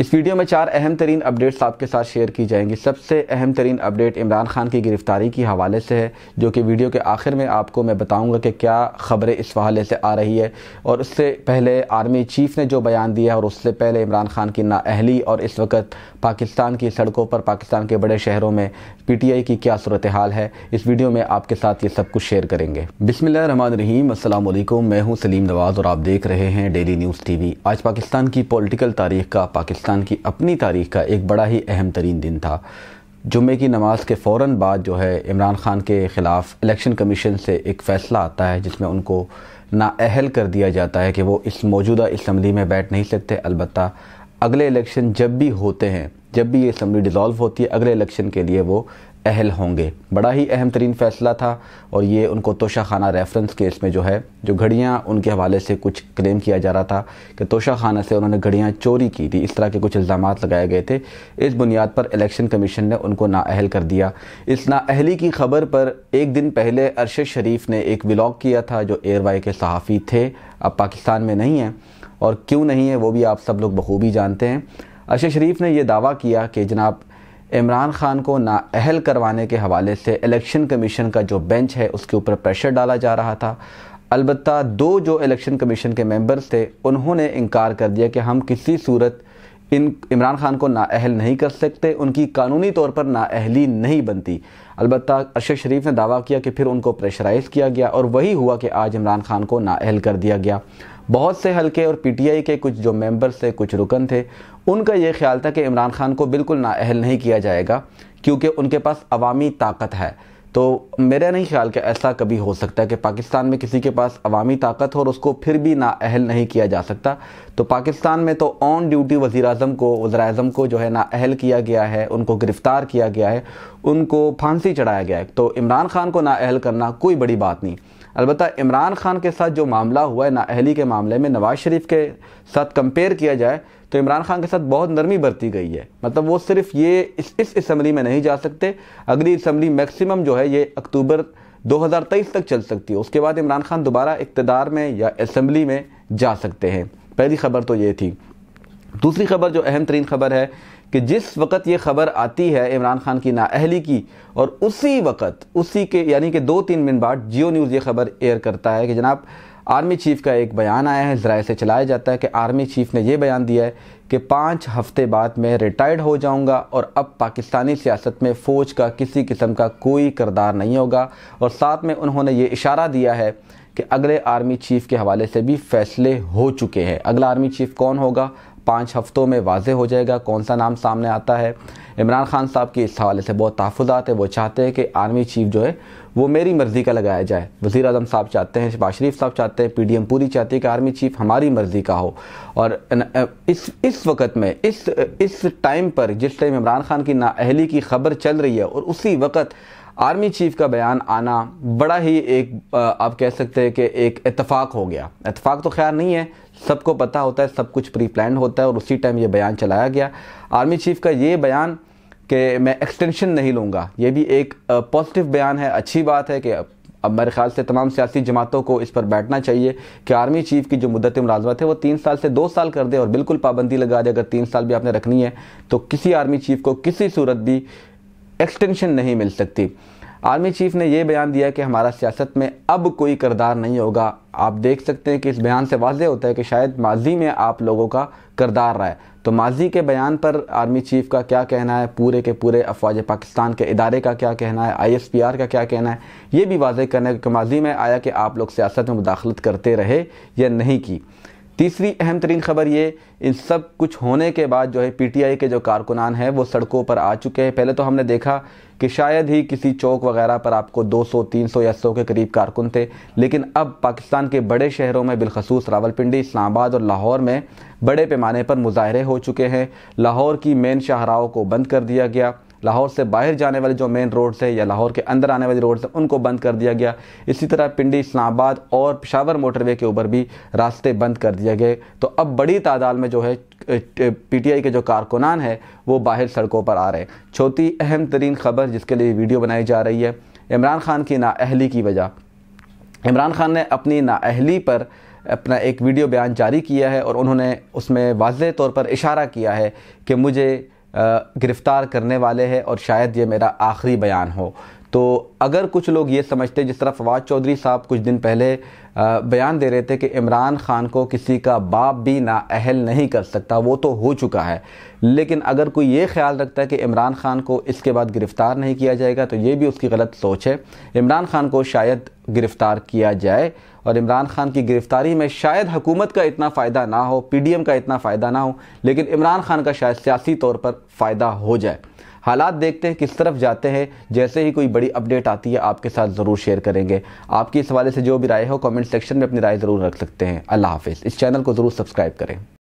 इस वीडियो में चार अहम तरीन अपडेट्स आपके साथ शेयर की जाएंगी सबसे अहम तरीन अपडेट इमरान खान की गिरफ्तारी के हवाले से है जो कि वीडियो के आखिर में आपको मैं बताऊंगा कि क्या खबरें इस हवाले से आ रही है और उससे पहले आर्मी चीफ ने जो बयान दिया है और उससे पहले इमरान खान की नाअहली और इस वक्त पाकिस्तान की सड़कों पर पाकिस्तान के बड़े शहरों में पी टी आई की क्या सूरत हाल है इस वीडियो में आपके साथ ये सब कुछ शेयर करेंगे बिसमिल रहीम असल मैं हूँ सलीम नवाज़ और आप देख रहे हैं डेली न्यूज़ टी वी आज पाकिस्तान की पोलिटिकल तारीख का पाकिस्तान पाकिस्तान की अपनी तारीख का एक बड़ा ही अहम तरीन दिन था जुमे की नमाज के फ़ौर बाद जो है इमरान ख़ान के ख़िलाफ़ इलेक्शन कमीशन से एक फ़ैसला आता है जिसमें उनको नाअहल कर दिया जाता है कि वो इस मौजूदा इसम्बली में बैठ नहीं सकते अलबत् अगले इलेक्शन जब भी होते हैं जब भी ये इसम्बली डिज़ोल्व होती है अगले इलेक्शन के लिए वो अहल होंगे बड़ा ही अहम तरीन फ़ैसला था और ये उनको तोशा खाना रेफरेंस केस में जो है जो घड़ियाँ उनके हवाले से कुछ क्लेम किया जा रहा था कि तोशा खाना से उन्होंने घड़ियाँ चोरी की थी इस तरह के कुछ इल्ज़ाम लगाए गए थे इस बुनियाद पर इलेक्शन कमीशन ने उनको नाअहल कर दिया इस नाअहली की खबर पर एक दिन पहले अरशद शरीफ ने एक ब्लॉग किया था जो एयरवाई के सहाफ़ी थे अब पाकिस्तान में नहीं है और क्यों नहीं है वो भी आप सब लोग बखूबी जानते हैं अरशद शरीफ ने यह दावा किया कि जनाब इमरान खान को नाअहल करवाने के हवाले से इलेक्शन कमीशन का जो बेंच है उसके ऊपर प्रेशर डाला जा रहा था अलबत्त दो जो इलेक्शन कमीशन के मेंबर्स थे उन्होंने इनकार कर दिया कि हम किसी सूरत इन इमरान खान को नाअहल नहीं कर सकते उनकी कानूनी तौर पर नाअहली नहीं बनती अलबत् अरशद शरीफ ने दावा किया कि फिर उनको प्रेशराइज किया गया और वही हुआ कि आज इमरान खान को नाअहल कर दिया गया बहुत से हलके और पीटीआई के कुछ जो मेंबर्स थे कुछ रुकन थे उनका ये ख्याल था कि इमरान खान को बिल्कुल नाअहल नहीं किया जाएगा क्योंकि उनके पास अवामी ताकत है तो मेरा नहीं ख्याल कि ऐसा कभी हो सकता है कि पाकिस्तान में किसी के पास अवामी ताकत हो और उसको फिर भी नाअहल नहीं किया जा सकता तो पाकिस्तान में तो ऑन ड्यूटी वज़ी अजम को वज़रा अजम को जो है नाअहल किया गया है उनको गिरफ़्तार किया गया है उनको फांसी चढ़ाया गया है तो इमरान खान को नाअहल करना कोई बड़ी बात नहीं अलबत् इमरान खान के साथ जो मामला हुआ है नाअहली के मामले में नवाज़ शरीफ के साथ कंपेयर किया जाए तो इमरान खान के साथ बहुत नरमी बरती गई है मतलब वो सिर्फ ये इस इस असम्बली में नहीं जा सकते अगली इसम्बली मैक्सिमम जो है ये अक्टूबर 2023 तक चल सकती है उसके बाद इमरान खान दोबारा इकतदार में या इसम्बली में जा सकते हैं पहली खबर तो ये थी दूसरी खबर जो अहम तरीन खबर है कि जिस वक्त ये खबर आती है इमरान खान की नाअहली की और उसी वक्त उसी के यानी कि दो तीन मिनट बाद जियो न्यूज़ ये खबर एयर करता है कि जनाब आर्मी चीफ का एक बयान आया है ज़रा से चलाया जाता है कि आर्मी चीफ ने यह बयान दिया है कि पाँच हफ्ते बाद मैं रिटायर्ड हो जाऊंगा और अब पाकिस्तानी सियासत में फ़ौज का किसी किस्म का कोई करदार नहीं होगा और साथ में उन्होंने ये इशारा दिया है कि अगले आर्मी चीफ के हवाले से भी फैसले हो चुके हैं अगला आर्मी चीफ कौन होगा पाँच हफ्तों में वाज हो जाएगा कौन सा नाम सामने आता है इमरान खान साहब की इस हवाले से बहुत तहफात है वो चाहते हैं कि आर्मी चीफ जो है वो मेरी मर्ज़ी का लगाया जाए वज़ी अजम साहब चाहते हैं शबाज शरीफ साहब चाहते हैं पी डी एम पूरी चाहती है कि आर्मी चीफ हमारी मर्ज़ी का हो और इस इस वक्त में इस इस टाइम पर जिस टाइम इमरान खान की नाअहली की खबर चल रही है और उसी वक्त आर्मी चीफ का बयान आना बड़ा ही एक आप कह सकते हैं कि एक इतफाक़ हो गया इतफाक़ तो खैर नहीं है सबको पता होता है सब कुछ प्री प्लान होता है और उसी टाइम ये बयान चलाया गया आर्मी चीफ का ये बयान कि मैं एक्सटेंशन नहीं लूँगा ये भी एक पॉजिटिव बयान है अच्छी बात है कि अब मेरे ख्याल से तमाम सियासी जमातों को इस पर बैठना चाहिए कि आर्मी चीफ की जो मुद्दत मुलाजमत है वो तीन साल से दो साल कर दे और बिल्कुल पाबंदी लगा दे अगर तीन साल भी आपने रखनी है तो किसी आर्मी चीफ को किसी सूरत भी एक्सटेंशन नहीं मिल सकती आर्मी चीफ ने यह बयान दिया कि हमारा सियासत में अब कोई करदार नहीं होगा आप देख सकते हैं कि इस बयान से वाजह होता है कि शायद माजी में आप लोगों का करदार रहा है तो माजी के बयान पर आर्मी चीफ का क्या कहना है पूरे के पूरे अफवाज पाकिस्तान के इदारे का क्या कहना है आईएसपीआर का क्या कहना है ये भी वाजह करना है कि माजी में आया कि आप लोग सियासत में मुदाखलत करते रहे या नहीं की तीसरी अहम तरीन खबर ये इन सब कुछ होने के बाद जो है पीटीआई के जो कारकुनान हैं वो सड़कों पर आ चुके हैं पहले तो हमने देखा कि शायद ही किसी चौक वगैरह पर आपको 200, 300 या 100 के करीब कारकुन थे लेकिन अब पाकिस्तान के बड़े शहरों में बिलखसूस रावलपिंडी इस्लामाबाद और लाहौर में बड़े पैमाने पर मुजाहरे हो चुके हैं लाहौर की मेन शाहराओं को बंद कर दिया गया लाहौर से बाहर जाने वाले जो मेन रोड्स है या लाहौर के अंदर आने वाले रोड्स हैं उनको बंद कर दिया गया इसी तरह पिंडी इस्लामाबाद और पिशावर मोटरवे के ऊपर भी रास्ते बंद कर दिए गए तो अब बड़ी तादाद में जो है पीटीआई के जो कारकुनान है वो बाहर सड़कों पर आ रहे हैं छोटी अहम तरीन खबर जिसके लिए वीडियो बनाई जा रही है इमरान खान की नाअहली की वजह इमरान खान ने अपनी नाअहली पर अपना एक वीडियो बयान जारी किया है और उन्होंने उसमें वाज तौर पर इशारा किया है कि मुझे गिरफ़्तार करने वाले हैं और शायद ये मेरा आखिरी बयान हो तो अगर कुछ लोग ये समझते जिस तरह फवाद चौधरी साहब कुछ दिन पहले बयान दे रहे थे कि इमरान खान को किसी का बाप भी नाअहल नहीं कर सकता वो तो हो चुका है लेकिन अगर कोई ये ख्याल रखता है कि इमरान खान को इसके बाद गिरफ़्तार नहीं किया जाएगा तो ये भी उसकी गलत सोच है इमरान खान को शायद गिरफ़्तार किया जाए और इमरान खान की गिरफ़्तारी में शायद हुकूमत का इतना फ़ायदा ना हो पी का इतना फ़ायदा ना हो लेकिन इमरान खान का शायद सियासी तौर पर फ़ायदा हो जाए हालात देखते हैं किस तरफ जाते हैं जैसे ही कोई बड़ी अपडेट आती है आपके साथ ज़रूर शेयर करेंगे आपकी इस हवाले से जो भी राय हो कमेंट सेक्शन में अपनी राय ज़रूर रख सकते हैं अल्लाह हाफिज़ इस चैनल को ज़रूर सब्सक्राइब करें